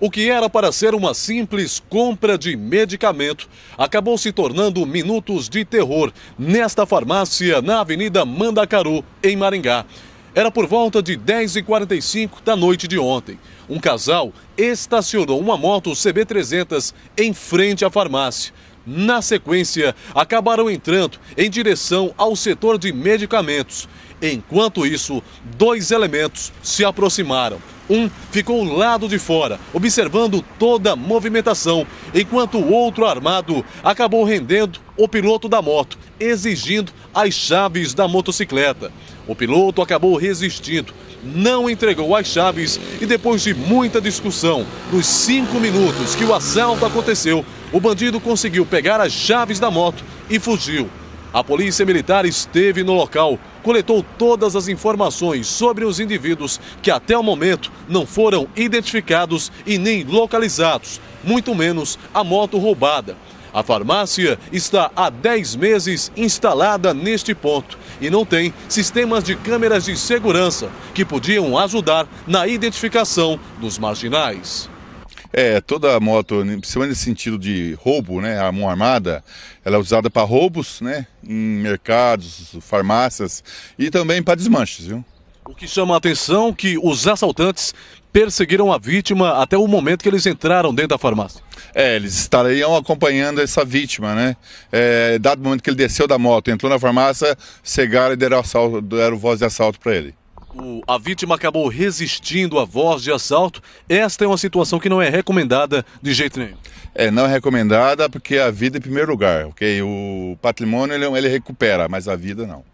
O que era para ser uma simples compra de medicamento acabou se tornando minutos de terror nesta farmácia na Avenida Mandacaru, em Maringá. Era por volta de 10h45 da noite de ontem. Um casal estacionou uma moto CB300 em frente à farmácia. Na sequência, acabaram entrando em direção ao setor de medicamentos. Enquanto isso, dois elementos se aproximaram. Um ficou lado de fora, observando toda a movimentação, enquanto o outro armado acabou rendendo o piloto da moto, exigindo as chaves da motocicleta. O piloto acabou resistindo, não entregou as chaves e, depois de muita discussão, nos cinco minutos que o assalto aconteceu, o bandido conseguiu pegar as chaves da moto e fugiu. A polícia militar esteve no local, coletou todas as informações sobre os indivíduos que até o momento não foram identificados e nem localizados, muito menos a moto roubada. A farmácia está há 10 meses instalada neste ponto e não tem sistemas de câmeras de segurança que podiam ajudar na identificação dos marginais. É, toda moto, principalmente nesse sentido de roubo, né, a mão armada, ela é usada para roubos, né, em mercados, farmácias e também para desmanches, viu? O que chama a atenção é que os assaltantes perseguiram a vítima até o momento que eles entraram dentro da farmácia. É, eles estariam acompanhando essa vítima, né? É, dado o momento que ele desceu da moto, entrou na farmácia, cegaram e deram, assalto, deram voz de assalto para ele. O, a vítima acabou resistindo à voz de assalto. Esta é uma situação que não é recomendada de jeito nenhum. É, não é recomendada porque a vida é em primeiro lugar, ok? O patrimônio ele, ele recupera, mas a vida não.